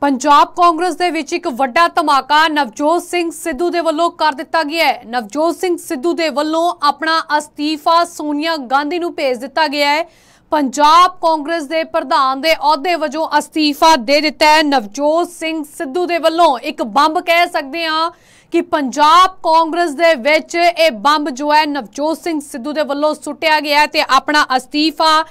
ਪੰਜਾਬ ਕਾਂਗਰਸ ਦੇ ਵਿੱਚ ਇੱਕ ਵੱਡਾ ਧਮਾਕਾ ਨਵਜੋਤ ਸਿੰਘ ਸਿੱਧੂ ਦੇ ਵੱਲੋਂ ਕਰ ਦਿੱਤਾ ਗਿਆ ਹੈ ਨਵਜੋਤ ਸਿੰਘ ਸਿੱਧੂ ਦੇ ਵੱਲੋਂ ਆਪਣਾ ਅਸਤੀਫਾ ਸੋਨੀਆ ਗਾਂਧੀ ਨੂੰ ਭੇਜ ਦਿੱਤਾ ਗਿਆ ਹੈ ਪੰਜਾਬ ਕਾਂਗਰਸ ਦੇ ਪ੍ਰਧਾਨ ਦੇ ਅਹੁਦੇ ਵਜੋਂ ਅਸਤੀਫਾ ਦੇ ਦਿੱਤਾ ਹੈ ਨਵਜੋਤ ਸਿੰਘ ਸਿੱਧੂ ਦੇ ਵੱਲੋਂ ਇੱਕ ਬੰਬ ਕਹਿ ਸਕਦੇ ਹਾਂ ਕਿ ਪੰਜਾਬ ਕਾਂਗਰਸ ਦੇ ਵਿੱਚ ਇਹ ਬੰਬ ਜੋ ਹੈ ਨਵਜੋਤ ਸਿੰਘ ਸਿੱਧੂ ਦੇ ਵੱਲੋਂ ਸੁੱਟਿਆ ਗਿਆ ਤੇ ਆਪਣਾ ਅਸਤੀਫਾ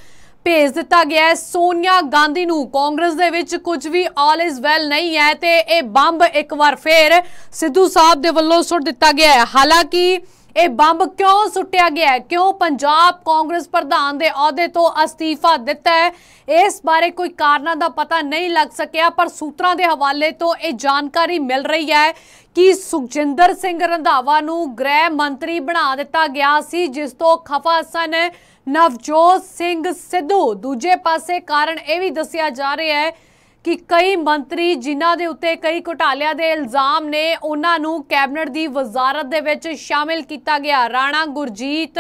ਭੇਜ ਦਿੱਤਾ ਗਿਆ ਹੈ ਸੋਨੀਆ ਗਾਂਧੀ ਨੂੰ ਕਾਂਗਰਸ ਦੇ ਵਿੱਚ ਕੁਝ ਵੀ ਆਲ ਇਜ਼ ਵੈਲ ਨਹੀਂ ਹੈ ਤੇ ਇਹ ਬੰਬ ਇੱਕ ਵਾਰ ਫੇਰ ਸਿੱਧੂ ਸਾਹਿਬ ਦੇ ਵੱਲੋਂ ਸੁੱਟ ਦਿੱਤਾ ਗਿਆ ਹੈ ਹਾਲਾਂਕਿ ਇਹ ਬੰਬ ਕਿਉਂ ਸੁੱਟਿਆ ਗਿਆ ਕਿਉਂ ਪੰਜਾਬ ਕਾਂਗਰਸ ਪ੍ਰਧਾਨ ਦੇ ਅਹੁਦੇ ਤੋਂ ਅਸਤੀਫਾ ਦਿੱਤਾ ਹੈ ਇਸ ਬਾਰੇ ਕੋਈ ਕਾਰਨਾਂ ਦਾ ਪਤਾ ਨਹੀਂ ਲੱਗ ਸਕਿਆ ਪਰ ਸੂਤਰਾਂ ਦੇ ਹਵਾਲੇ ਤੋਂ ਇਹ ਜਾਣਕਾਰੀ ਮਿਲ ਰਹੀ ਹੈ ਕਿ ਸੁਖਜਿੰਦਰ ਸਿੰਘ ਰੰਧਾਵਾ ਨੂੰ ਗ੍ਰਹਿ ਮੰਤਰੀ ਬਣਾ ਦਿੱਤਾ ਗਿਆ ਸੀ ਜਿਸ ਤੋਂ ਖਫਾ ਸਨ ਨਵਜੋਤ ਸਿੰਘ ਸਿੱਧੂ ਦੂਜੇ ਪਾਸੇ ਕਾਰਨ ਇਹ ਵੀ ਦੱਸਿਆ ਜਾ ਰਿਹਾ ਹੈ ਕਿ ਕਈ ਮੰਤਰੀ ਜਿਨ੍ਹਾਂ ਦੇ ਉੱਤੇ ਕਈ ਘੁਟਾਲਿਆਂ ਦੇ ਇਲਜ਼ਾਮ ਨੇ ਉਹਨਾਂ ਨੂੰ ਕੈਬਨਿਟ ਦੀ ਵਜ਼ਾਰਤ ਦੇ ਵਿੱਚ ਸ਼ਾਮਿਲ ਕੀਤਾ ਗਿਆ ਰਾਣਾ ਗੁਰਜੀਤ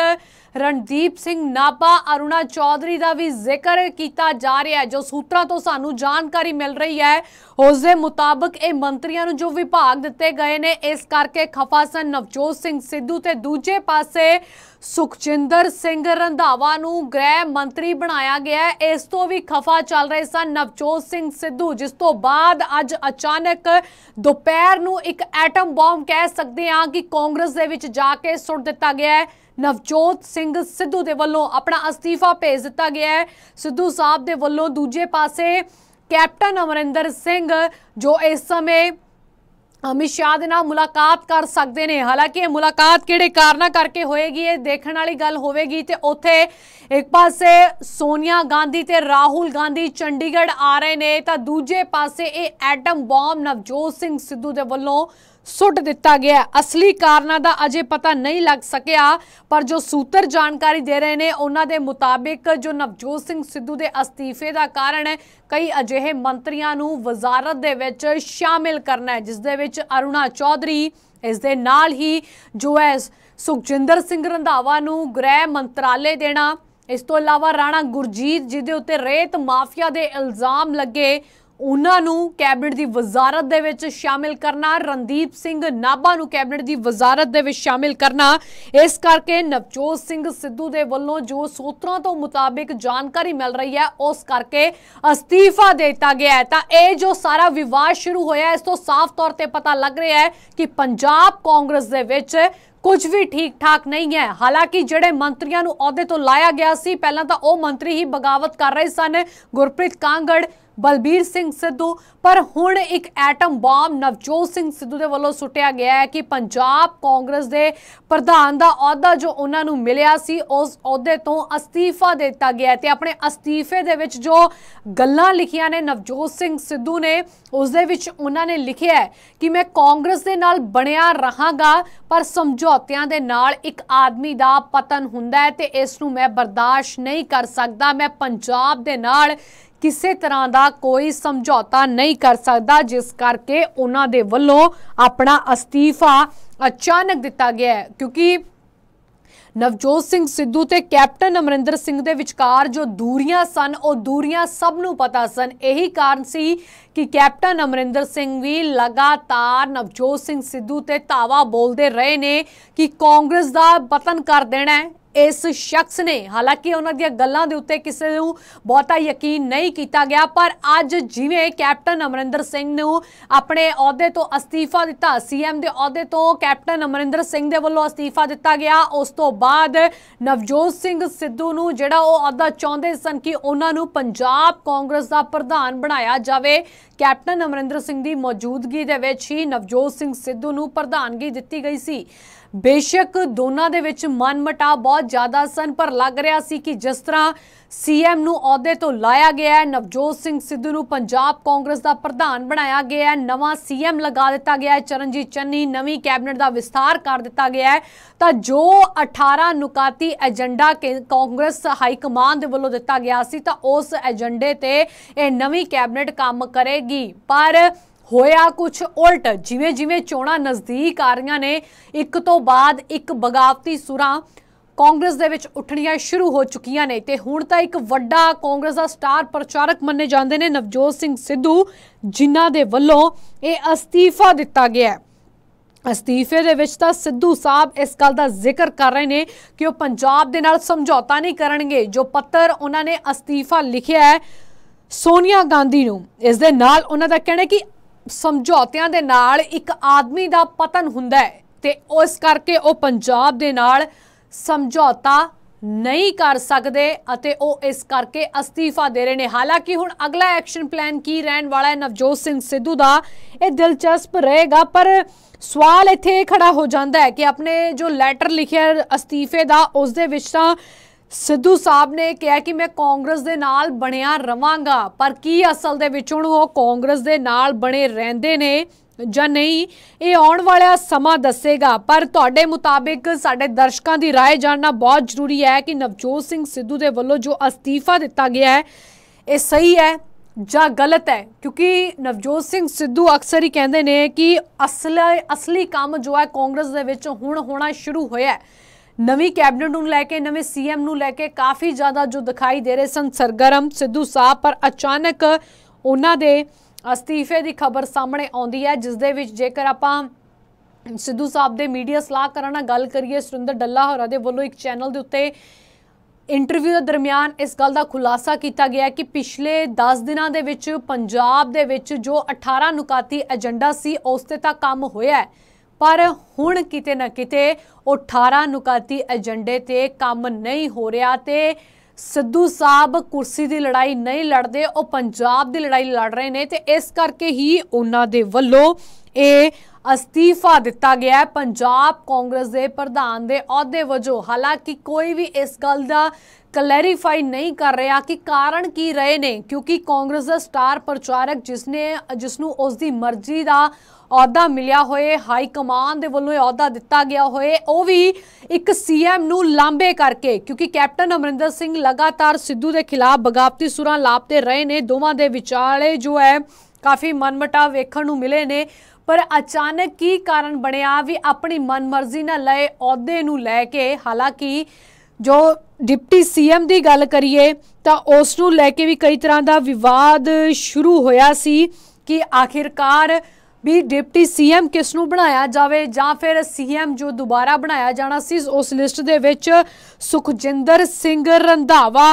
ਰਣਦੀਪ ਸਿੰਘ ਨਾਪਾ ਅਰੁਣਾ ਚੌਧਰੀ ਦਾ ਵੀ ਜ਼ਿਕਰ ਕੀਤਾ ਜਾ ਰਿਹਾ ਹੈ ਜੋ ਸੂਤਰਾਂ ਤੋਂ ਸਾਨੂੰ ਜਾਣਕਾਰੀ ਮਿਲ ਰਹੀ ਹੈ ਉਸ ਦੇ ਮੁਤਾਬਕ ਇਹ ਮੰਤਰੀਆਂ ਨੂੰ ਜੋ ਵਿਭਾਗ ਦਿੱਤੇ ਗਏ ਨੇ ਇਸ ਕਰਕੇ ਖਫਾ ਸਨ ਨਵਜੋਤ ਸਿੰਘ ਸਿੱਧੂ ਤੇ ਦੂਜੇ ਪਾਸੇ ਸੁਖਚਿੰਦਰ ਸਿੰਘ ਰੰਧਾਵਾ ਨੂੰ ਗ੍ਰਹਿ ਮੰਤਰੀ ਬਣਾਇਆ ਗਿਆ ਇਸ ਤੋਂ ਵੀ ਖਫਾ ਚੱਲ ਰਹੇ ਸਨ ਨਵਜੋਤ ਸਿੰਘ ਸਿੱਧੂ ਜਿਸ ਤੋਂ ਬਾਅਦ ਅੱਜ ਅਚਾਨਕ ਦੁਪਹਿਰ ਨੂੰ ਇੱਕ ਐਟਮ ਬੰਬ ਕਹਿ ਸਕਦੇ ਹਾਂ ਕਿ ਕਾਂਗਰਸ ਦੇ ਵਿੱਚ ਜਾ ਕੇ ਸੁੱਟ ਦਿੱਤਾ ਗਿਆ ਹੈ ਨਵਜੋਤ ਸਿੰਘ ਸਿੱਧੂ ਦੇ ਵੱਲੋਂ ਆਪਣਾ ਅਸਤੀਫਾ ਭੇਜ ਦਿੱਤਾ ਗਿਆ ਹੈ ਸਿੱਧੂ ਸਾਹਿਬ ਦੇ ਵੱਲੋਂ ਦੂਜੇ ਪਾਸੇ ਕੈਪਟਨ ਅਮਰਿੰਦਰ ਸਿੰਘ ਜੋ ਇਸ ਸਮੇਂ ਅਮਿਤ ਸ਼ਾਹ ਦੇ ਨਾਲ ਮੁਲਾਕਾਤ ਕਰ ਸਕਦੇ ਨੇ ਹਾਲਾਂਕਿ ਇਹ ਮੁਲਾਕਾਤ ਕਿਹੜੇ ਕਾਰਨਾ ਕਰਕੇ ਹੋਏਗੀ ਇਹ ਦੇਖਣ ਵਾਲੀ ਗੱਲ ਹੋਵੇਗੀ ਤੇ ਉੱਥੇ ਇੱਕ ਪਾਸੇ ਸੋਨੀਆ ਗਾਂਧੀ ਤੇ ਰਾਹੁਲ ਗਾਂਧੀ ਚੰਡੀਗੜ੍ਹ ਆ ਰਹੇ ਨੇ ਤਾਂ ਦੂਜੇ ਪਾਸੇ ਇਹ ਐਟਮ ਬੌਮ ਨਵਜੋਤ ਸਿੰਘ ਸਿੱਧੂ ਦੇ ਵੱਲੋਂ ਸੁੱਟ ਦਿੱਤਾ ਗਿਆ ਅਸਲੀ ਕਾਰਨਾਂ ਦਾ ਅਜੇ ਪਤਾ ਨਹੀਂ ਲੱਗ ਸਕਿਆ ਪਰ ਜੋ ਸੂਤਰ ਜਾਣਕਾਰੀ ਦੇ ਰਹੇ ਨੇ ਉਹਨਾਂ ਦੇ ਮੁਤਾਬਿਕ ਜੋ ਨਵਜੋਤ ਸਿੰਘ ਸਿੱਧੂ ਦੇ ਅਸਤੀਫੇ ਦਾ ਕਾਰਨ ਹੈ ਕਈ ਅਜਿਹੇ ਮੰਤਰੀਆਂ ਨੂੰ ਵਜ਼ਾਰਤ ਦੇ ਵਿੱਚ ਸ਼ਾਮਿਲ ਕਰਨਾ ਹੈ ਜਿਸ ਦੇ ਵਿੱਚ ਅਰੁਣਾ ਚੌਧਰੀ ਇਸ ਦੇ ਨਾਲ ਹੀ ਜੋ ਹੈ ਸੁਖਜਿੰਦਰ ਸਿੰਘ ਰੰਧਾਵਾ ਨੂੰ ਗ੍ਰਹਿ ਮੰਤਰਾਲੇ ਦੇਣਾ ਇਸ ਤੋਂ ਇਲਾਵਾ ਰਾਣਾ ਗੁਰਜੀਤ ਜਿਹਦੇ ਉੱਤੇ ਰੇਤ ਮਾਫੀਆ ਦੇ ਇਲਜ਼ਾਮ ਲੱਗੇ ਉਹਨਾਂ ਨੂੰ ਕੈਬਨਿਟ ਦੀ ਵਜ਼ਾਰਤ ਦੇ ਵਿੱਚ ਸ਼ਾਮਿਲ ਕਰਨਾ ਰਣਦੀਪ ਸਿੰਘ ਨਾਭਾ ਨੂੰ ਕੈਬਨਿਟ ਦੀ ਵਜ਼ਾਰਤ ਦੇ ਵਿੱਚ ਸ਼ਾਮਿਲ ਕਰਨਾ ਇਸ ਕਰਕੇ ਨਵਜੋਤ ਸਿੰਘ ਸਿੱਧੂ ਦੇ ਵੱਲੋਂ ਜੋ ਸੂਤਰਾਂ ਤੋਂ ਮੁਤਾਬਕ ਜਾਣਕਾਰੀ ਮਿਲ ਰਹੀ ਹੈ ਉਸ ਕਰਕੇ ਅਸਤੀਫਾ ਦੇ ਦਿੱਤਾ ਗਿਆ ਹੈ ਤਾਂ ਇਹ ਜੋ ਸਾਰਾ ਵਿਵਾਦ ਸ਼ੁਰੂ ਹੋਇਆ ਇਸ ਤੋਂ ਸਾਫ਼ ਤੌਰ ਤੇ ਪਤਾ ਲੱਗ ਰਿਹਾ ਹੈ ਕਿ ਪੰਜਾਬ ਕਾਂਗਰਸ ਦੇ ਵਿੱਚ ਕੁਝ ਵੀ ਠੀਕ ਠਾਕ ਨਹੀਂ ਹੈ ਹਾਲਾਂਕਿ ਜਿਹੜੇ ਮੰਤਰੀਆਂ ਨੂੰ ਅਹੁਦੇ ਤੋਂ ਲਾਇਆ ਗਿਆ ਸੀ ਪਹਿਲਾਂ ਤਾਂ ਉਹ ਮੰਤਰੀ ਹੀ ਬਗਾਵਤ ਕਰ ਰਹੇ ਸਨ ਗੁਰਪ੍ਰੀਤ ਕਾਂਗੜ ਬਲਬੀਰ ਸਿੰਘ ਸਿੱਧੂ ਪਰ ਹੁਣ ਇੱਕ ਐਟਮ ਬੰਬ ਨਵਜੋਤ ਸਿੰਘ ਸਿੱਧੂ ਦੇ ਵੱਲੋਂ ਸੁੱਟਿਆ ਗਿਆ ਹੈ ਕਿ ਪੰਜਾਬ ਕਾਂਗਰਸ ਦੇ ਪ੍ਰਧਾਨ ਦਾ ਅਹੁਦਾ ਜੋ ਉਹਨਾਂ ਨੂੰ ਮਿਲਿਆ ਸੀ ਉਸ ਅਹੁਦੇ ਤੋਂ ਅਸਤੀਫਾ ਦੇ ਦਿੱਤਾ ਗਿਆ ਤੇ ਆਪਣੇ ਅਸਤੀਫੇ ਦੇ ਵਿੱਚ ਜੋ ਗੱਲਾਂ ਲਿਖੀਆਂ ਨੇ ਨਵਜੋਤ ਸਿੰਘ ਸਿੱਧੂ ਨੇ ਉਸ ਦੇ ਵਿੱਚ ਉਹਨਾਂ ਨੇ ਲਿਖਿਆ ਕਿ ਮੈਂ ਕਾਂਗਰਸ ਦੇ ਨਾਲ ਬਣਿਆ ਰਹਾਗਾ ਪਰ ਸਮਝੌਤਿਆਂ ਦੇ ਨਾਲ ਇੱਕ ਆਦਮੀ ਦਾ ਪਤਨ ਹੁੰਦਾ ਹੈ ਤੇ ਇਸ ਨੂੰ ਮੈਂ ਬਰਦਾਸ਼ਤ ਨਹੀਂ ਕਰ ਸਕਦਾ ਮੈਂ ਪੰਜਾਬ ਦੇ ਨਾਲ ਕਿਸੇ ਤਰ੍ਹਾਂ ਦਾ ਕੋਈ ਸਮਝੌਤਾ ਨਹੀਂ ਕਰ ਸਕਦਾ ਜਿਸ ਕਰਕੇ ਉਹਨਾਂ ਦੇ ਵੱਲੋਂ ਆਪਣਾ ਅਸਤੀਫਾ ਅਚਾਨਕ ਦਿੱਤਾ ਗਿਆ ਕਿਉਂਕਿ ਨਵਜੋਤ ਸਿੰਘ ਸਿੱਧੂ ਤੇ ਕੈਪਟਨ ਅਮਰਿੰਦਰ ਸਿੰਘ ਦੇ ਵਿਚਕਾਰ ਜੋ ਦੂਰੀਆਂ ਸਨ ਉਹ ਦੂਰੀਆਂ ਸਭ ਨੂੰ ਪਤਾ ਸਨ ਇਹੀ ਕਾਰਨ ਸੀ ਕਿ ਕੈਪਟਨ ਅਮਰਿੰਦਰ ਸਿੰਘ ਵੀ ਲਗਾਤਾਰ ਨਵਜੋਤ ਸਿੰਘ ਸਿੱਧੂ ਤੇ ਧਾਵਾ ਬੋਲਦੇ ਰਹੇ ਨੇ ਕਿ ਕਾਂਗਰਸ ਦਾ ਪਤਨ ਕਰ ਦੇਣਾ ਹੈ ਇਸ ਸ਼ਖਸ ਨੇ ਹਾਲਾਂਕਿ ਉਹਨਾਂ ਦੀਆਂ ਗੱਲਾਂ ਦੇ ਉੱਤੇ ਕਿਸੇ ਨੂੰ ਬਹੁਤਾ ਯਕੀਨ ਨਹੀਂ ਕੀਤਾ ਗਿਆ ਪਰ ਅੱਜ ਜਿਵੇਂ ਕੈਪਟਨ ਅਮਰਿੰਦਰ ਸਿੰਘ ਨੂੰ ਆਪਣੇ ਅਹੁਦੇ ਤੋਂ ਅਸਤੀਫਾ ਦਿੱਤਾ ਸੀਐਮ ਦੇ ਅਹੁਦੇ ਤੋਂ ਕੈਪਟਨ ਅਮਰਿੰਦਰ ਸਿੰਘ ਦੇ ਵੱਲੋਂ ਅਸਤੀਫਾ ਦਿੱਤਾ ਗਿਆ ਉਸ ਤੋਂ ਬਾਅਦ ਨਵਜੋਤ ਸਿੰਘ ਸਿੱਧੂ ਨੂੰ ਜਿਹੜਾ ਉਹ ਅਹੁਦਾ ਚਾਹੁੰਦੇ ਸਨ ਕਿ ਉਹਨਾਂ ਨੂੰ ਪੰਜਾਬ ਕਾਂਗਰਸ ਦਾ ਪ੍ਰਧਾਨ ਬਣਾਇਆ ਜਾਵੇ ਕੈਪਟਨ ਅਮਰਿੰਦਰ ਸਿੰਘ ਦੀ ਮੌਜੂਦਗੀ ਦੇ ਵਿੱਚ ਹੀ ਨਵਜੋਤ ਸਿੰਘ ਸਿੱਧੂ ਨੂੰ ਪ੍ਰਧਾਨਗੀ ਦਿੱਤੀ ਗਈ ਸੀ ਬੇਸ਼ੱਕ ਦੋਨਾਂ ਦੇ ਵਿੱਚ ਮਨਮਟਾ ਬਹੁਤ ਜ਼ਿਆਦਾ ਸਨ ਪਰ ਲੱਗ ਰਿਹਾ ਸੀ ਕਿ ਜਿਸ ਤਰ੍ਹਾਂ ਸੀਐਮ ਨੂੰ ਅਹੁਦੇ ਤੋਂ ਲਾਇਆ ਗਿਆ ਹੈ ਨਵਜੋਤ ਸਿੰਘ ਸਿੱਧੂ ਨੂੰ ਪੰਜਾਬ ਕਾਂਗਰਸ ਦਾ ਪ੍ਰਧਾਨ ਬਣਾਇਆ ਗਿਆ ਹੈ ਨਵਾਂ ਸੀਐਮ ਲਗਾ ਦਿੱਤਾ ਗਿਆ ਹੈ ਚਰਨਜੀਤ ਚੰਨੀ ਨਵੀਂ ਕੈਬਨਿਟ ਦਾ ਵਿਸਥਾਰ ਕਰ ਦਿੱਤਾ ਗਿਆ ਹੈ ਤਾਂ ਜੋ 18 ਨੁਕਾਤੀ ਏਜੰਡਾ ਕਾਂਗਰਸ ਹਾਈ ਕਮਾਂਡ ਦੇ ਵੱਲੋਂ ਦਿੱਤਾ ਗਿਆ ਸੀ ਤਾਂ ਉਸ ਏਜੰਡੇ ਤੇ ਇਹ ਨਵੀਂ ਕੈਬਨਿਟ ਕੰਮ ਕਰੇਗੀ ਪਰ ਹੋਇਆ ਕੁਝ ਉਲਟ ਜਿਵੇਂ ਜਿਵੇਂ ਚੋਣਾਂ ਨਜ਼ਦੀਕ ਆ ਰਹੀਆਂ ਨੇ ਇੱਕ ਤੋਂ ਬਾਅਦ ਇੱਕ ਬਗਾਵਤੀ ਸੁਰਾਂ ਕਾਂਗਰਸ ਦੇ ਵਿੱਚ ਉੱਠਣੀਆਂ ਸ਼ੁਰੂ ਹੋ ਚੁੱਕੀਆਂ ਨੇ ਤੇ ਹੁਣ ਤਾਂ ਇੱਕ ਵੱਡਾ ਕਾਂਗਰਸ ਦਾ ਸਟਾਰ ਪ੍ਰਚਾਰਕ ਮੰਨੇ ਜਾਂਦੇ ਨੇ ਨਵਜੋਤ ਸਿੰਘ ਸਿੱਧੂ ਜਿਨ੍ਹਾਂ ਦੇ ਵੱਲੋਂ ਇਹ ਅਸਤੀਫਾ ਦਿੱਤਾ ਗਿਆ ਹੈ ਅਸਤੀਫੇ ਦੇ ਵਿੱਚ ਤਾਂ ਸਿੱਧੂ ਸਾਹਿਬ ਇਸ ਗੱਲ ਦਾ ਜ਼ਿਕਰ ਕਰ ਰਹੇ ਨੇ ਕਿ ਉਹ ਪੰਜਾਬ ਦੇ ਨਾਲ ਸਮਝੌਤਾ ਨਹੀਂ ਕਰਨਗੇ ਜੋ ਪੱਤਰ ਉਹਨਾਂ ਨੇ ਅਸਤੀਫਾ ਲਿਖਿਆ ਹੈ ਸੋਨੀਆ ਗਾਂਧੀ ਨੂੰ ਇਸ ਦੇ ਨਾਲ ਉਹਨਾਂ ਦਾ ਕਹਿਣਾ ਕਿ ਸਮਝੌਤਿਆਂ ਦੇ ਨਾਲ ਇੱਕ ਆਦਮੀ ਦਾ ਪਤਨ ਹੁੰਦਾ ਹੈ ਤੇ ਉਸ ਕਰਕੇ ਉਹ ਪੰਜਾਬ ਦੇ ਨਾਲ ਸਮਝੌਤਾ ਨਹੀਂ ਕਰ ਸਕਦੇ ਅਤੇ ਉਹ ਇਸ ਕਰਕੇ ਅਸਤੀਫਾ ਦੇ ਰਹੇ ਨੇ ਹਾਲਾਂਕਿ ਹੁਣ ਅਗਲਾ ਐਕਸ਼ਨ ਪਲਾਨ ਕੀ ਰਹਿਣ ਵਾਲਾ ਹੈ ਨਵਜੋਤ ਸਿੰਘ ਸਿੱਧੂ ਦਾ ਇਹ ਦਿਲਚਸਪ ਰਹੇਗਾ ਪਰ ਸਵਾਲ ਇੱਥੇ ਖੜਾ ਹੋ ਜਾਂਦਾ ਹੈ ਕਿ ਆਪਣੇ ਜੋ ਲੈਟਰ ਲਿਖਿਆ ਅਸਤੀਫੇ ਦਾ ਉਸ ਦੇ ਵਿੱਚ ਤਾਂ ਸਿੱਧੂ ਸਾਹਿਬ ਨੇ ਕਿਹਾ ਕਿ ਮੈਂ ਕਾਂਗਰਸ ਦੇ ਨਾਲ ਬਣਿਆ ਰਵਾਂਗਾ ਪਰ ਕੀ ਅਸਲ ਦੇ ਵਿੱਚ ਉਹ ਕਾਂਗਰਸ ਦੇ ਨਾਲ ਬਣੇ ਰਹਿੰਦੇ ਨੇ ਜਾਂ ਨਹੀਂ ਇਹ ਆਉਣ ਵਾਲਾ ਸਮਾਂ ਦੱਸੇਗਾ ਪਰ ਤੁਹਾਡੇ ਮੁਤਾਬਿਕ ਸਾਡੇ ਦਰਸ਼ਕਾਂ ਦੀ ਰਾਏ ਜਾਣਨਾ ਬਹੁਤ ਜ਼ਰੂਰੀ ਹੈ ਕਿ ਨਵਜੋਤ ਸਿੰਘ ਸਿੱਧੂ ਦੇ ਵੱਲੋਂ ਜੋ ਅਸਤੀਫਾ ਦਿੱਤਾ ਗਿਆ ਹੈ ਇਹ ਸਹੀ ਹੈ ਜਾਂ ਗਲਤ ਹੈ ਕਿਉਂਕਿ ਨਵਜੋਤ ਸਿੰਘ ਸਿੱਧੂ ਅਕਸਰ ਹੀ ਕਹਿੰਦੇ ਨੇ ਕਿ ਅਸਲ ਅਸਲੀ ਕੰਮ ਜੋ ਹੈ ਕਾਂਗਰਸ ਦੇ ਵਿੱਚ ਹੁਣ ਹੋਣਾ ਸ਼ੁਰੂ ਹੋਇਆ ਹੈ ਨਵੀਂ ਕੈਬਨਿਟ ਨੂੰ ਲੈ ਕੇ ਨਵੇਂ ਸੀਐਮ ਨੂੰ ਲੈ ਕੇ ਕਾਫੀ ਜ਼ਿਆਦਾ ਜੋ ਦਿਖਾਈ ਦੇ ਰਹੇ ਸਨ ਸਰਗਰਮ ਸਿੱਧੂ ਸਾਹਿਬ ਪਰ ਅਚਾਨਕ ਉਹਨਾਂ ਦੇ ਅਸਤੀਫੇ ਦੀ ਖਬਰ ਸਾਹਮਣੇ ਆਉਂਦੀ ਹੈ ਜਿਸ ਦੇ ਵਿੱਚ ਜੇਕਰ ਆਪਾਂ ਸਿੱਧੂ ਸਾਹਿਬ ਦੇ ਮੀਡੀਆ ਸਲਾਹਕਾਰਾਂ ਨਾਲ ਗੱਲ ਕਰੀਏ ਸੁਰਿੰਦਰ ਡੱਲਾ ਹੋਰਾਂ ਦੇ ਵੱਲੋਂ ਇੱਕ ਚੈਨਲ ਦੇ ਉੱਤੇ ਇੰਟਰਵਿਊ ਦੇ ਦਰਮਿਆਨ ਇਸ ਗੱਲ ਦਾ ਖੁਲਾਸਾ ਕੀਤਾ ਗਿਆ ਕਿ ਪਿਛਲੇ 10 ਦਿਨਾਂ ਦੇ ਵਿੱਚ ਪੰਜਾਬ ਦੇ ਵਿੱਚ ਜੋ 18 ਨੁਕਾਤੀ ਏਜੰਡਾ ਸੀ ਉਸ ਤੇ ਤਾਂ ਕੰਮ ਹੋਇਆ ਹੈ ਪਰ ਹੁਣ ਕਿਤੇ ਨਾ ਕਿਤੇ 18 ਨੁਕਾਤੀ ਏਜੰਡੇ ਤੇ ਕੰਮ ਨਹੀਂ ਹੋ ਰਿਹਾ ਤੇ ਸਿੱਧੂ ਸਾਹਿਬ ਕੁਰਸੀ ਦੀ ਲੜਾਈ ਨਹੀਂ ਲੜਦੇ ਉਹ ਪੰਜਾਬ ਦੀ ਲੜਾਈ ਲੜ ਰਹੇ ਨੇ ਤੇ ਇਸ ਕਰਕੇ ਹੀ ਉਹਨਾਂ ਦੇ ਵੱਲੋਂ ਇਹ ਅਸਤੀਫਾ ਦਿੱਤਾ ਗਿਆ ਹੈ ਪੰਜਾਬ ਕਾਂਗਰਸ ਦੇ ਪ੍ਰਧਾਨ ਦੇ ਅਹੁਦੇ ਵਜੋਂ ਹਾਲਾਂਕਿ ਕੋਈ ਵੀ ਇਸ ਗੱਲ ਦਾ ਕਲੈਰੀਫਾਈ ਨਹੀਂ ਕਰ ਰਿਹਾ ਕਿ ਕਾਰਨ ਕੀ ਰਹੇ ਨੇ ਕਿਉਂਕਿ ਕਾਂਗਰਸ ਦਾ ਸਟਾਰ ਪ੍ਰਚਾਰਕ ਜਿਸ ਨੇ ਜਿਸ ਨੂੰ ਉਸ ਦੀ ਮਰਜ਼ੀ ਦਾ ਅਹੁਦਾ ਮਿਲਿਆ ਹੋਏ ਹਾਈ ਕਮਾਂਡ ਦੇ ਵੱਲੋਂ ਇਹ ਅਹੁਦਾ ਦਿੱਤਾ ਗਿਆ ਹੋਏ ਉਹ ਵੀ ਇੱਕ ਸੀਐਮ ਨੂੰ ਲਾਂਬੇ ਕਰਕੇ ਕਿਉਂਕਿ ਕੈਪਟਨ ਅਮਰਿੰਦਰ ਸਿੰਘ ਲਗਾਤਾਰ ਸਿੱਧੂ ਦੇ ਖਿਲਾਫ ਬਗਾਵਤੀ ਸੁਰਾਂ ਲਾਪਤੇ ਰਹੇ ਨੇ ਦੋਵਾਂ ਦੇ ਵਿਚਾਲੇ ਜੋ ਹੈ ਕਾਫੀ ਮਨਮਟਾ ਵੇਖਣ ਨੂੰ ਮਿਲੇ ਨੇ ਪਰ ਅਚਾਨਕ ਕੀ ਕਾਰਨ ਬਣਿਆ ਵੀ ਆਪਣੀ ਮਨਮਰਜ਼ੀ ਨਾਲ ਲਏ ਅਹੁਦੇ ਨੂੰ ਲੈ ਕੇ ਹਾਲਾਂਕਿ ਜੋ ਡਿਪਟੀ ਸੀਐਮ ਦੀ ਗੱਲ ਕਰੀਏ ਤਾਂ ਉਸ ਨੂੰ ਲੈ ਕੇ ਵੀ ਕਈ ਤਰ੍ਹਾਂ ਦਾ ਵਿਵਾਦ ਸ਼ੁਰੂ ਹੋਇਆ ਸੀ ਕਿ ਆਖਿਰਕਾਰ ਵੀ ਡਿਪਟੀ ਸੀਐਮ ਕਿਸ ਨੂੰ ਬਣਾਇਆ ਜਾਵੇ ਜਾਂ ਫਿਰ ਸੀਐਮ ਜੋ ਦੁਬਾਰਾ ਬਣਾਇਆ ਜਾਣਾ ਸੀ ਉਸ ਲਿਸਟ ਦੇ ਵਿੱਚ ਸੁਖਜਿੰਦਰ ਸਿੰਘ ਰੰਧਾਵਾ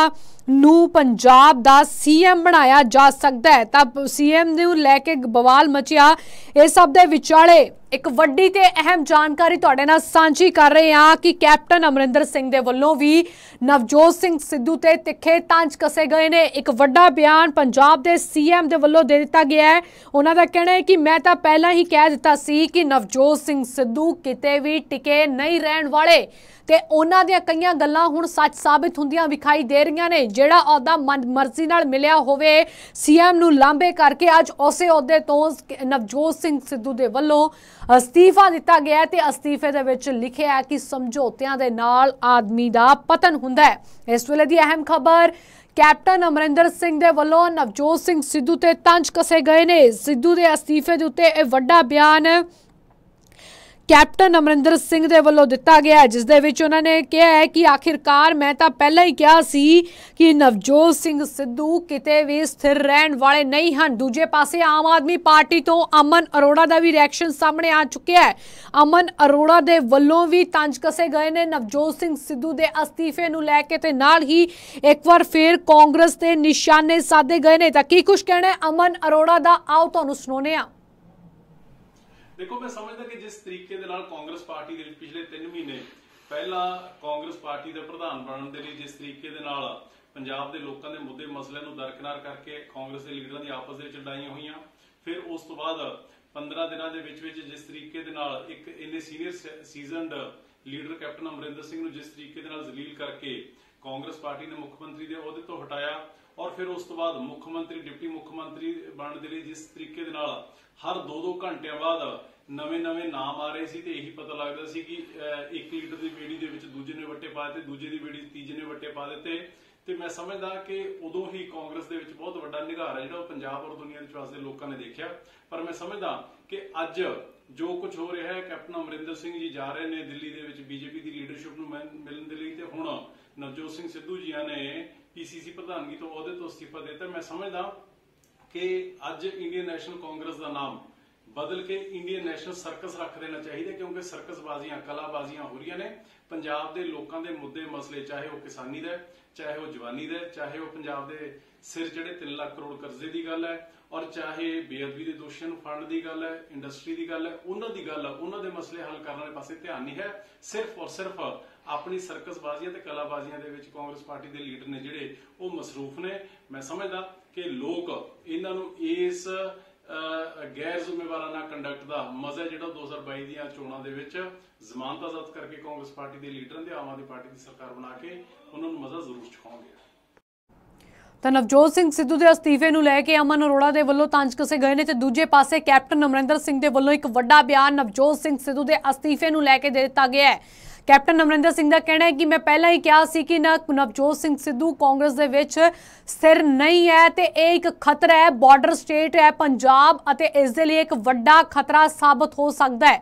ਨੂੰ ਪੰਜਾਬ ਦਾ ਸੀਐਮ ਬਣਾਇਆ ਜਾ ਸਕਦਾ ਹੈ ਤਾਂ ਸੀਐਮ ਨੂੰ ਲੈ ਕੇ ਬਵਾਲ ਮਚਿਆ ਇਹ ਸਭ ਦੇ ਵਿਚਾਲੇ ਇੱਕ ਵੱਡੀ ਤੇ ਅਹਿਮ ਜਾਣਕਾਰੀ ਤੁਹਾਡੇ ਨਾਲ ਸਾਂਝੀ ਕਰ ਰਹੇ ਹਾਂ ਕਿ ਕੈਪਟਨ ਅਮਰਿੰਦਰ ਸਿੰਘ ਦੇ ਵੱਲੋਂ ਵੀ ਨਵਜੋਤ ਸਿੰਘ ਸਿੱਧੂ ਤੇ ਤਿੱਖੇ ਤਾਂਜ ਕਸੇ ਗਏ ਨੇ ਇੱਕ ਵੱਡਾ ਬਿਆਨ ਪੰਜਾਬ ਦੇ ਸੀਐਮ ਦੇ ਵੱਲੋਂ ਦੇ ਦਿੱਤਾ ਗਿਆ ਹੈ ਉਹਨਾਂ ਦਾ ਕਹਿਣਾ ਹੈ ਕਿ ਮੈਂ ਤਾਂ ਪਹਿਲਾਂ ਹੀ ਕਹਿ ਦਿੱਤਾ ਸੀ ਕਿ ਨਵਜੋਤ ਸਿੰਘ ਸਿੱਧੂ ਕਿਤੇ ਵੀ ਟਿਕੇ ਨਹੀਂ ਰਹਿਣ ਵਾਲੇ ਤੇ ਉਹਨਾਂ ਦੀਆਂ ਕਈਆਂ ਗੱਲਾਂ ਹੁਣ ਸੱਚ ਸਾਬਿਤ ਹੁੰਦੀਆਂ ਵਿਖਾਈ ਦੇ ਰਹੀਆਂ ਨੇ ਜਿਹੜਾ ਅਹੁਦਾ ਮਰਜ਼ੀ ਨਾਲ ਮਿਲਿਆ ਹੋਵੇ ਸੀਐਮ ਨੂੰ ਲਾਂਬੇ ਕਰਕੇ ਅੱਜ ਉਸੇ ਅਹੁਦੇ ਤੋਂ ਨਵਜੋਤ ਸਿੰਘ ਸਿੱਧੂ ਦੇ ਵੱਲੋਂ ਅਸਤੀਫਾ ਦਿੱਤਾ ਗਿਆ ਤੇ ਅਸਤੀਫੇ ਦੇ ਵਿੱਚ ਲਿਖਿਆ ਹੈ ਕਿ ਸਮਝੌਤਿਆਂ ਦੇ ਨਾਲ ਆਦਮੀ ਦਾ ਪਤਨ ਹੁੰਦਾ ਹੈ ਇਸ ਵੇਲੇ ਦੀ ਅਹਿਮ ਖਬਰ ਕੈਪਟਨ ਅਮਰਿੰਦਰ ਸਿੰਘ ਦੇ ਵੱਲੋਂ ਨਵਜੋਤ ਸਿੰਘ ਸਿੱਧੂ ਤੇ ਤੰਜ ਕਸੇ ਗਏ ਨੇ ਸਿੱਧੂ ਦੇ ਅਸਤੀਫੇ ਦੇ ਉੱਤੇ ਇਹ ਵੱਡਾ ਬਿਆਨ ਕੈਪਟਨ ਅਮਰਿੰਦਰ ਸਿੰਘ ਦੇ ਵੱਲੋਂ ਦਿੱਤਾ ਗਿਆ ਜਿਸ ਦੇ ਵਿੱਚ ਉਹਨਾਂ ਨੇ ਕਿਹਾ ਹੈ ਕਿ ਆਖਿਰਕਾਰ ਮੈਂ ਤਾਂ ਪਹਿਲਾਂ ਹੀ ਕਿਹਾ ਸੀ ਕਿ ਨਵਜੋਤ ਸਿੰਘ ਸਿੱਧੂ ਕਿਤੇ ਵੀ ਸਥਿਰ ਰਹਿਣ ਵਾਲੇ ਨਹੀਂ ਹਨ ਦੂਜੇ ਪਾਸੇ ਆਮ ਆਦਮੀ ਪਾਰਟੀ ਤੋਂ ਅਮਨ ਅਰੋੜਾ ਦਾ ਵੀ ਰਿਐਕਸ਼ਨ ਸਾਹਮਣੇ ਆ ਚੁੱਕਿਆ ਹੈ ਅਮਨ ਅਰੋੜਾ ਦੇ ਵੱਲੋਂ ਵੀ ਤੰਜ ਕਸੇ ਗਏ ਨੇ ਨਵਜੋਤ ਸਿੰਘ ਸਿੱਧੂ ਦੇ ਅਸਤੀਫੇ ਨੂੰ ਲੈ ਕੇ ਤੇ ਨਾਲ ਹੀ ਇੱਕ ਵਾਰ ਫੇਰ ਕਾਂਗਰਸ ਤੇ ਨਿਸ਼ਾਨੇ ਸਾਧੇ ਗਏ ਨੇ ਤਾਂ ਕੀ ਕੁਝ ਕਹਿਣਾ ਅਮਨ ਅਰੋੜਾ ਦਾ ਆਓ ਤੁਹਾਨੂੰ ਸੁਣਾਉਨੇ ਆ ਦੇਖੋ ਮੈਂ ਸਮਝਦਾ ਕਿ ਜਿਸ ਤਰੀਕੇ ਦੇ ਨਾਲ ਕਾਂਗਰਸ ਪਾਰਟੀ ਦੇ ਪਿਛਲੇ 3 ਮਹੀਨੇ ਪਹਿਲਾਂ ਕਾਂਗਰਸ ਪਾਰਟੀ ਦੇ ਪ੍ਰਧਾਨ ਬਣਨ ਦੇ ਲਈ ਜਿਸ ਤਰੀਕੇ ਦੇ ਨਾਲ ਪੰਜਾਬ ਦੇ ਲੋਕਾਂ ਦੇ ਮੁੱਦੇ ਮਸਲਿਆਂ ਨੂੰ ਦਰਕਨਾਰ ਕਰਕੇ ਕਾਂਗਰਸ ਦੇ ਲੀਡਰਾਂ ਦੀ ਆਪਸ ਦੇ ਵਿੱਚ ਲੜਾਈਆਂ ਹੋਈਆਂ ਫਿਰ ਉਸ ਤੋਂ ਬਾਅਦ 15 ਦਿਨਾਂ ਦੇ ਵਿੱਚ ਵਿੱਚ ਜਿਸ ਤਰੀਕੇ ਦੇ ਨਾਲ ਇੱਕ ਇੰਨੇ senior seasoned leader captain Amarinder Singh ਨੂੰ ਜਿਸ ਤਰੀਕੇ ਦੇ ਨਾਲ ਜ਼ਲੀਲ ਕਰਕੇ ਕਾਂਗਰਸ ਪਾਰਟੀ ਨੇ ਮੁੱਖ ਮੰਤਰੀ ਦੇ ਅਹੁਦੇ ਤੋਂ ਹਟਾਇਆ ਔਰ ਫਿਰ ਉਸ ਤੋਂ ਬਾਅਦ ਮੁੱਖ ਮੰਤਰੀ ਡਿਪਟੀ ਮੁੱਖ ਮੰਤਰੀ ਬਣਨ ਦੇ ਲਈ ਜਿਸ ਤਰੀਕੇ ਦੇ ਨਾਲ ਹਰ 2-2 ਘੰਟਿਆਂ ਬਾਅਦ ਨਵੇਂ-ਨਵੇਂ ਨਾਮ ਆ ਰਹੇ ਸੀ ਤੇ ਇਹੀ ਪਤਾ ਲੱਗਦਾ ਸੀ ਕਿ ਇੱਕ ਲੀਟਰ ਦੀ ਬੀੜੀ ਦੇ ਵਿੱਚ ਦੂਜੇ ਨੇ ਵੱਟੇ ਪਾ ਦਿੱਤੇ ਦੂਜੇ ਦੀ ਬੀੜੀ ਤੀਜੇ ਨੇ ਵੱਟੇ ਪਾ ਦਿੱਤੇ ਤੇ ਮੈਂ ਸਮਝਦਾ ਕਿ ਉਦੋਂ ਹੀ ਕਾਂਗਰਸ ਦੇ ਵਿੱਚ ਬਹੁਤ ਵੱਡਾ ਨਿਗਾਰ ਹੈ ਜਿਹੜਾ ਉਹ ਪੰਜਾਬ ਔਰ ਦੁਨੀਆ ਵਿੱਚ ਵਸਦੇ ਲੋਕਾਂ ਨੇ ਦੇਖਿਆ ਪਰ ਮੈਂ ਸਮਝਦਾ ਕਿ ਅੱਜ ਜੋ ਕੁਝ ਹੋ ਰਿਹਾ ਹੈ ਕੈਪਟਨ ਅਮਰਿੰਦਰ ਸਿੰਘ ਜੀ ਜਾ ਰਹੇ ਨੇ ਦਿੱਲੀ ਦੇ ਵਿੱਚ ਬੀਜੇਪੀ ਦੀ ਲੀਡਰਸ਼ਿਪ ਨੂੰ ਮਿਲਣ ਦੇ ਲਈ ਤੇ ਹੁਣ ਨਵਜੋਤ ਸਿੰਘ ਸਿੱਧੂ ਜੀਆਂ ਨੇ ਪੀਸੀਸੀ ਪ੍ਰਧਾਨਗੀ ਤੋਂ ਅਹੁਦੇ ਤੋਂ ਅਸਤੀਫਾ ਦਿੱਤਾ ਮੈਂ ਸਮਝਦਾ ਕਿ ਅੱਜ ਇੰਡੀਅਨ ਨੈਸ਼ਨਲ ਕਾਂਗਰਸ ਦਾ ਨਾਮ ਬਦਲ ਕੇ ਇੰਡੀਅਨ ਨੈਸ਼ਨਲ ਸਰਕਸ ਰੱਖ ਦੇਣਾ ਚਾਹੀਦਾ ਕਿਉਂਕਿ ਸਰਕਸ ਬਾਜ਼ੀਆਂ ਕਲਾ ਬਾਜ਼ੀਆਂ ਹੋ ਰਹੀਆਂ ਨੇ ਪੰਜਾਬ ਦੇ ਲੋਕਾਂ ਦੇ ਮੁੱਦੇ ਮਸਲੇ ਚਾਹੇ ਉਹ ਕਿਸਾਨੀ ਦਾ ਚਾਹੇ ਉਹ ਜਵਾਨੀ ਦਾ ਚਾਹੇ ਉਹ ਪੰਜਾਬ ਦੇ ਸਿਰ ਜਿਹੜੇ 3 ਲੱਖ ਕਰੋੜ ਕਰਜ਼ੇ ਦੀ ਗੱਲ ਹੈ ਔਰ ਚਾਹੇ ਬੇਅਦਬੀ ਦੇ ਦੋਸ਼ੀਆਂ ਨੂੰ ਫੜਨ ਦੀ ਗੱਲ ਹੈ ਇੰਡਸਟਰੀ ਦੀ ਗੱਲ ਹੈ ਉਹਨਾਂ ਦੀ ਗੱਲ ਹੈ ਉਹਨਾਂ ਦੇ ਮਸਲੇ ਹੱਲ ਕਰਨ ਵਾਲੇ ਪਾਸੇ ਧਿਆਨ ਨਹੀਂ ਹੈ ਸਿਰਫ ਔਰ ਸਿਰਫ ਆਪਣੀ ਸਰਕਸ ਬਾਜ਼ੀਆਂ ਤੇ ਕਲਾ ਬਾਜ਼ੀਆਂ ਦੇ ਵਿੱਚ ਕਾਂਗਰਸ ਪਾਰਟੀ ਦੇ ਲੀਡਰ ਨੇ ਜਿਹੜੇ ਉਹ ਮਸਰੂਫ ਨੇ ਮੈਂ ਸਮਝਦਾ ਕਿ ਲੋਕ ਇਹਨਾਂ ਨੂੰ ਇਸ ਗੈਰ ਜ਼ਿੰਮੇਵਾਰਾਨਾ ਕੰਡਕਟ ਦਾ ਮਜ਼ਾ ਜਿਹੜਾ 2022 ਦੀਆਂ ਚੋਣਾਂ ਦੇ ਵਿੱਚ ਜ਼ਮਾਨਤ ਆਜ਼ਾਦ ਕਰਕੇ ਕਾਂਗਰਸ ਪਾਰਟੀ ਦੇ ਲੀਡਰਾਂ ਦੇ ਆਮ ਆਦਮੀ ਪਾਰਟੀ ਦੀ ਸਰਕਾਰ ਬਣਾ ਕੇ ਉਹਨਾਂ ਨੂੰ ਮਜ਼ਾ ਜ਼ਰੂਰ ਚਖਾਉਂਗੇ ਤਾਂ ਨਵਜੋਤ ਸਿੰਘ ਸਿੱਧੂ ਦੇ ਅਸਤੀਫੇ ਨੂੰ ਲੈ ਕੇ ਅਮਨ ਅਰੋੜਾ ਦੇ ਵੱਲੋਂ ਤੰਜ ਕਸੇ ਗਏ ਨੇ ਤੇ ਦੂਜੇ ਪਾਸੇ ਕੈਪਟਨ ਅਮਰਿੰਦਰ ਸਿੰਘ ਦੇ ਵੱਲੋਂ ਇੱਕ ਵੱਡਾ ਬਿਆਨ ਨਵਜੋਤ ਸਿੰਘ ਸਿੱਧੂ ਦੇ ਅਸਤੀਫੇ ਨੂੰ ਲੈ ਕੇ ਦੇ ਦਿੱਤਾ ਗਿਆ ਹੈ ਕੈਪਟਨ ਅਮਰਿੰਦਰ ਸਿੰਘ ਦਾ ਕਹਿਣਾ ਹੈ ਕਿ ਮੈਂ ਪਹਿਲਾਂ ਹੀ ਕਿਹਾ ਸੀ ਕਿ ਨਾ ਨਵਜੋਤ ਸਿੰਘ ਸਿੱਧੂ ਕਾਂਗਰਸ ਦੇ ਵਿੱਚ ਸਿਰ ਨਹੀਂ ਹੈ ਤੇ ਇਹ ਇੱਕ ਖਤਰਾ ਹੈ ਬਾਰਡਰ ਸਟੇਟ ਹੈ ਪੰਜਾਬ ਅਤੇ ਇਸ ਦੇ ਲਈ ਇੱਕ ਵੱਡਾ ਖਤਰਾ ਸਾਬਤ ਹੋ ਸਕਦਾ ਹੈ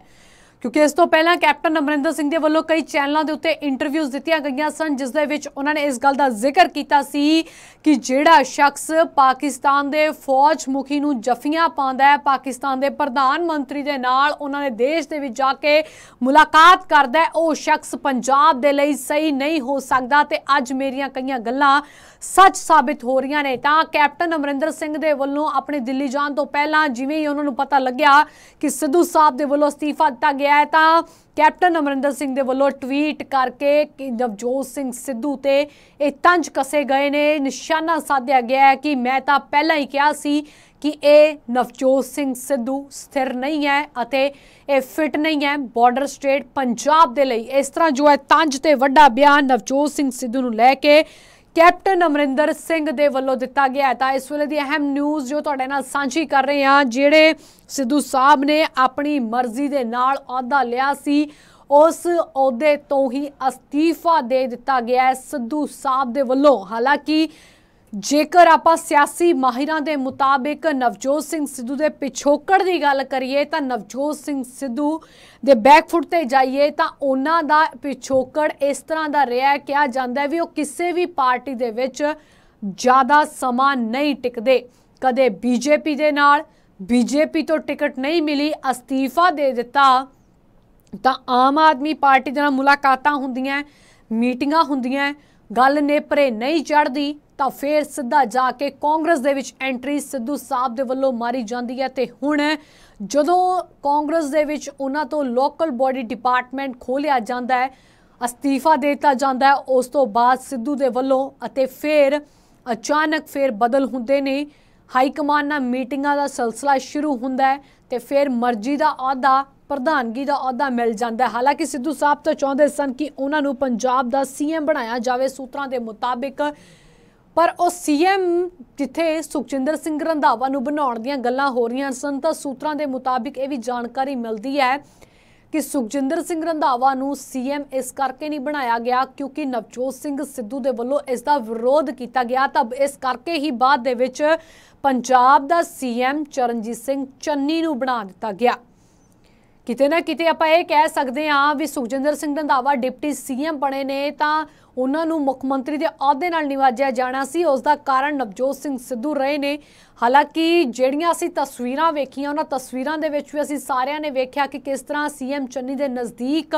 ਕਿਉਂਕਿ ਇਸ ਤੋਂ ਪਹਿਲਾਂ ਕੈਪਟਨ ਅਮਰਿੰਦਰ ਸਿੰਘ ਦੇ ਵੱਲੋਂ ਕਈ ਚੈਨਲਾਂ ਦੇ ਉੱਤੇ ਇੰਟਰਵਿਊਜ਼ ਦਿੱਤੀਆਂ ਗਈਆਂ ਸਨ ਜਿਸ ਦੇ ਵਿੱਚ ਉਹਨਾਂ ਨੇ ਇਸ ਗੱਲ ਦਾ ਜ਼ਿਕਰ ਕੀਤਾ ਸੀ ਕਿ ਜਿਹੜਾ ਸ਼ਖਸ ਪਾਕਿਸਤਾਨ ਦੇ ਫੌਜ ਮੁਖੀ ਨੂੰ ਜਫੀਆਂ ਪਾਉਂਦਾ ਹੈ ਪਾਕਿਸਤਾਨ ਦੇ ਪ੍ਰਧਾਨ ਮੰਤਰੀ ਦੇ ਨਾਲ ਉਹਨਾਂ ਨੇ ਦੇਸ਼ ਦੇ ਵਿੱਚ ਜਾ ਕੇ ਮੁਲਾਕਾਤ ਕਰਦਾ ਹੈ ਉਹ ਸ਼ਖਸ ਪੰਜਾਬ ਦੇ ਲਈ ਸਹੀ ਨਹੀਂ ਹੋ ਸਕਦਾ ਤੇ ਅੱਜ ਮੇਰੀਆਂ ਕਈਆਂ ਗੱਲਾਂ ਸੱਚ ਸਾਬਿਤ ਹੋ ਰਹੀਆਂ ਨੇ ਤਾਂ ਕੈਪਟਨ ਅਮਰਿੰਦਰ ਸਿੰਘ ਦੇ ਵੱਲੋਂ ਆਪਣੇ ਦਿੱਲੀ ਜਾਣ ਤੋਂ ਪਹਿਲਾਂ ਜਿਵੇਂ ਹੀ ਉਹਨਾਂ ਨੂੰ ਪਤਾ ਲੱਗਿਆ ਕਿ ਸਿੱਧੂ ਸਾਹਿਬ ਦੇ ਵੱਲੋਂ ਅਸਤੀਫਾ ਦਿੱਤਾ ਗਿਆ ਗਿਆ ਹੈ ਤਾਂ ਕੈਪਟਨ ਅਮਰਿੰਦਰ ਸਿੰਘ ਦੇ ਵੱਲੋਂ ਟਵੀਟ ਕਰਕੇ ਕਿ ਨਵਜੋਤ ਸਿੰਘ ਸਿੱਧੂ ਤੇ ਇਹ ਤੰਜ ਕਸੇ ਗਏ ਨੇ ਨਿਸ਼ਾਨਾ ਸਾਧਿਆ ਗਿਆ ਹੈ ਕਿ ਮੈਂ ਤਾਂ ਪਹਿਲਾਂ ਹੀ ਕਿਹਾ ਸੀ ਕਿ ਇਹ ਨਵਜੋਤ ਸਿੰਘ ਸਿੱਧੂ ਸਥਿਰ ਨਹੀਂ ਹੈ ਅਤੇ ਇਹ ਫਿਟ ਨਹੀਂ ਹੈ ਬਾਰਡਰ ਸਟੇਟ ਪੰਜਾਬ ਦੇ ਲਈ ਇਸ ਤਰ੍ਹਾਂ ਜੋ ਹੈ ਤੰਜ ਤੇ ਵੱਡਾ ਬਿਆਨ ਨਵਜੋਤ ਸਿੰਘ ਸਿੱਧੂ ਨੂੰ ਲੈ ਕੇ ਕੈਪਟਨ ਅਮਰਿੰਦਰ ਸਿੰਘ ਦੇ ਵੱਲੋਂ ਦਿੱਤਾ ਗਿਆ ਤਾਂ ਇਸ ਵੇਲੇ ਦੀ ਅਹਿਮ ਨਿਊਜ਼ ਜੋ ਤੁਹਾਡੇ ਨਾਲ ਸਾਂਝੀ ਕਰ ਰਹੇ ਹਾਂ ਜਿਹੜੇ ਸਿੱਧੂ ਸਾਹਿਬ ਨੇ ਆਪਣੀ ਮਰਜ਼ੀ ਦੇ ਨਾਲ ਅਹੁਦਾ ਲਿਆ ਸੀ ਉਸ ਅਹੁਦੇ ਤੋਂ ਹੀ ਅਸਤੀਫਾ ਦੇ ਦਿੱਤਾ ਗਿਆ ਹੈ ਸਿੱਧੂ ਸਾਹਿਬ ਦੇ ਵੱਲੋਂ ਹਾਲਾਂਕਿ ਜੇਕਰ ਆਪਾਂ ਸਿਆਸੀ ਮਾਹਿਰਾਂ ਦੇ ਮੁਤਾਬਿਕ ਨਵਜੋਤ ਸਿੰਘ ਸਿੱਧੂ ਦੇ ਪਿਛੋਕੜ ਦੀ ਗੱਲ ਕਰੀਏ ਤਾਂ ਨਵਜੋਤ ਸਿੰਘ ਸਿੱਧੂ ਦੇ ਬੈਕਫੁੱਟ ਤੇ ਜਾਈਏ ਤਾਂ ਉਹਨਾਂ ਦਾ ਪਿਛੋਕੜ ਇਸ ਤਰ੍ਹਾਂ ਦਾ ਰਿਹਾ ਕਿਹਾ ਜਾਂਦਾ ਵੀ ਉਹ ਕਿਸੇ ਵੀ ਪਾਰਟੀ ਦੇ ਵਿੱਚ ਜ਼ਿਆਦਾ ਸਮਾਂ ਨਹੀਂ ਟਿਕਦੇ ਕਦੇ ਬੀਜੇਪੀ ਦੇ ਨਾਲ ਬੀਜੇਪੀ ਤੋਂ ਟਿਕਟ ਨਹੀਂ ਮਿਲੀ ਅਸਤੀਫਾ ਦੇ ਦਿੱਤਾ ਤਾਂ ਆਮ ਆਦਮੀ ਪਾਰਟੀ ਦੇ ਨਾਲ ਮੁਲਾਕਾਤਾਂ ਹੁੰਦੀਆਂ ਮੀਟਿੰਗਾਂ ਹੁੰਦੀਆਂ ਗੱਲ ਨੇਪਰੇ ਨਹੀਂ ਚੜਦੀ ਤਾਂ ਫੇਰ ਸਿੱਧਾ ਜਾ ਕੇ ਕਾਂਗਰਸ ਦੇ ਵਿੱਚ ਐਂਟਰੀ ਸਿੱਧੂ ਸਾਹਿਬ ਦੇ ਵੱਲੋਂ ਮਾਰੀ ਜਾਂਦੀ ਹੈ ਤੇ ਹੁਣ ਜਦੋਂ ਕਾਂਗਰਸ ਦੇ ਵਿੱਚ ਉਹਨਾਂ ਤੋਂ ਲੋਕਲ ਬਾਡੀ ਡਿਪਾਰਟਮੈਂਟ ਖੋਲਿਆ ਜਾਂਦਾ ਹੈ ਅਸਤੀਫਾ ਦਿੱਤਾ ਜਾਂਦਾ ਹੈ ਉਸ ਤੋਂ ਬਾਅਦ ਸਿੱਧੂ ਦੇ ਵੱਲੋਂ ਅਤੇ ਫੇਰ ਅਚਾਨਕ ਫੇਰ ਬਦਲ ਹੁੰਦੇ ਨੇ ਹਾਈ ਕਮਾਂਡ ਨਾਲ ਮੀਟਿੰਗਾਂ ਦਾ ਸਿਲਸਿਲਾ ਸ਼ੁਰੂ ਹੁੰਦਾ ਹੈ ਤੇ ਫੇਰ ਮਰਜ਼ੀ ਦਾ ਅਹੁਦਾ ਪ੍ਰਧਾਨਗੀ ਦਾ ਅਹੁਦਾ ਮਿਲ ਜਾਂਦਾ ਹੈ ਹਾਲਾਂਕਿ ਸਿੱਧੂ ਸਾਹਿਬ ਤਾਂ ਚਾਹੁੰਦੇ ਸਨ ਕਿ ਉਹਨਾਂ ਨੂੰ ਪੰਜਾਬ ਦਾ ਸੀਐਮ ਬਣਾਇਆ ਜਾਵੇ ਸੂਤਰਾਂ ਦੇ ਮੁਤਾਬਿਕ ਪਰ ਉਹ ਸੀਐਮ ਜਿੱਥੇ ਸੁਖਜਿੰਦਰ ਸਿੰਘ ਰੰਧਾਵਾ ਨੂੰ ਬਣਾਉਣ ਦੀਆਂ ਗੱਲਾਂ ਹੋ ਰਹੀਆਂ ਸਨ ਤਾਂ ਸੂਤਰਾਂ ਦੇ ਮੁਤਾਬਿਕ ਇਹ ਵੀ ਜਾਣਕਾਰੀ ਮਿਲਦੀ ਹੈ ਕਿ ਸੁਖਜਿੰਦਰ ਸਿੰਘ ਰੰਧਾਵਾ ਨੂੰ ਸੀਐਮ ਇਸ ਕਰਕੇ ਨਹੀਂ ਬਣਾਇਆ ਗਿਆ ਕਿਉਂਕਿ ਨਵਜੋਤ ਸਿੰਘ ਸਿੱਧੂ ਦੇ ਵੱਲੋਂ ਇਸ ਦਾ ਵਿਰੋਧ ਕੀਤਾ ਗਿਆ ਤਾਂ ਇਸ ਕਰਕੇ ਹੀ ਬਾਅਦ ਦੇ ਵਿੱਚ ਪੰਜਾਬ ਦਾ ਸੀਐਮ ਚਰਨਜੀਤ ਸਿੰਘ ਚੰਨੀ ਨੂੰ ਬਣਾ ਦਿੱਤਾ ਗਿਆ ਕਿਤੇ ਨਾ ਕਿਤੇ ਆਪਾਂ ਇਹ ਕਹਿ ਸਕਦੇ ਹਾਂ ਵੀ ਸੁਖਜਿੰਦਰ ਸਿੰਘ ਰੰਧਾਵਾ ਡਿਪਟੀ ਸੀਐਮ ਬਣੇ ਨੇ ਤਾਂ ਉਹਨਾਂ ਨੂੰ ਮੁੱਖ ਮੰਤਰੀ ਦੇ ਅਹੁਦੇ ਨਾਲ ਨਿਵਾਜਿਆ ਜਾਣਾ ਸੀ ਉਸ ਦਾ ਕਾਰਨ ਨਵਜੋਤ ਸਿੰਘ ਸਿੱਧੂ ਰਹੇ ਨੇ ਹਾਲਾਂਕਿ ਜਿਹੜੀਆਂ ਅਸੀਂ ਤਸਵੀਰਾਂ ਵੇਖੀਆਂ ਉਹਨਾਂ ਤਸਵੀਰਾਂ ਦੇ ਵਿੱਚ ਵੀ ਅਸੀਂ ਸਾਰਿਆਂ ਨੇ ਵੇਖਿਆ ਕਿ ਕਿਸ ਤਰ੍ਹਾਂ ਸੀਐਮ ਚੰਨੀ ਦੇ ਨਜ਼ਦੀਕ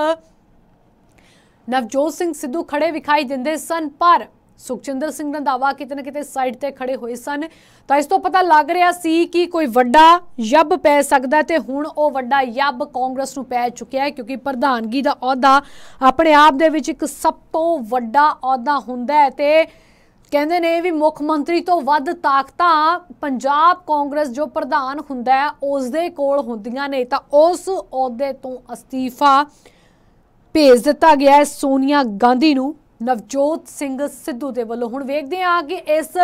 ਨਵਜੋਤ ਸਿੰਘ ਸਿੱਧੂ ਖੜੇ ਵਿਖਾਈ ਦਿੰਦੇ ਸਨ ਪਰ ਸੁਖਚਿੰਦਰ ਸਿੰਘ ਰੰਦਾਵਾ ਕਿਤੇ ਨਾ ਕਿਤੇ ਸਾਈਡ ਤੇ ਖੜੇ ਹੋਏ ਸਨ ਤਾਂ ਇਸ ਤੋਂ ਪਤਾ ਲੱਗ ਰਿਹਾ ਸੀ ਕਿ ਕੋਈ ਵੱਡਾ ਯੱਬ ਪੈ ਸਕਦਾ ਤੇ ਹੁਣ ਉਹ ਵੱਡਾ ਯੱਬ ਕਾਂਗਰਸ ਨੂੰ ਪੈ ਚੁੱਕਿਆ ਹੈ ਕਿਉਂਕਿ ਪ੍ਰਧਾਨਗੀ ਦਾ ਅਹੁਦਾ ਆਪਣੇ ਆਪ ਦੇ ਵਿੱਚ ਇੱਕ ਸਭ ਤੋਂ ਵੱਡਾ ਅਹੁਦਾ ਹੁੰਦਾ ਹੈ ਤੇ ਕਹਿੰਦੇ ਨੇ ਵੀ ਮੁੱਖ ਮੰਤਰੀ ਤੋਂ ਵੱਧ ਤਾਕਤਾਂ ਪੰਜਾਬ ਕਾਂਗਰਸ ਜੋ ਪ੍ਰਧਾਨ ਹੁੰਦਾ ਹੈ ਉਸ ਦੇ ਕੋਲ ਹੁੰਦੀਆਂ ਨੇ ਤਾਂ ਉਸ ਅਹੁਦੇ ਤੋਂ ਅਸਤੀਫਾ ਭੇਜ ਦਿੱਤਾ ਗਿਆ ਹੈ ਸੋਨੀਆ ਗਾਂਧੀ ਨੂੰ ਨਵਜੋਤ ਸਿੰਘ ਸਿੱਧੂ ਦੇ ਵੱਲੋਂ ਹੁਣ ਵੇਖਦੇ ਆ ਕਿ ਇਸ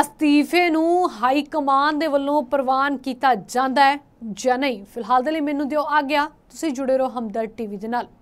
ਅਸਤੀਫੇ ਨੂੰ ਹਾਈ ਕਮਾਂਡ ਦੇ ਵੱਲੋਂ ਪ੍ਰਵਾਨ ਕੀਤਾ ਜਾਂਦਾ ਹੈ ਜਾਂ ਨਹੀਂ ਫਿਲਹਾਲ ਦੇ ਲਈ ਮੈਨੂੰ ਦਿਓ ਆ ਗਿਆ ਤੁਸੀਂ ਜੁੜੇ ਰਹੋ ਹਮਦਰ ਟੀਵੀ ਦੇ ਨਾਲ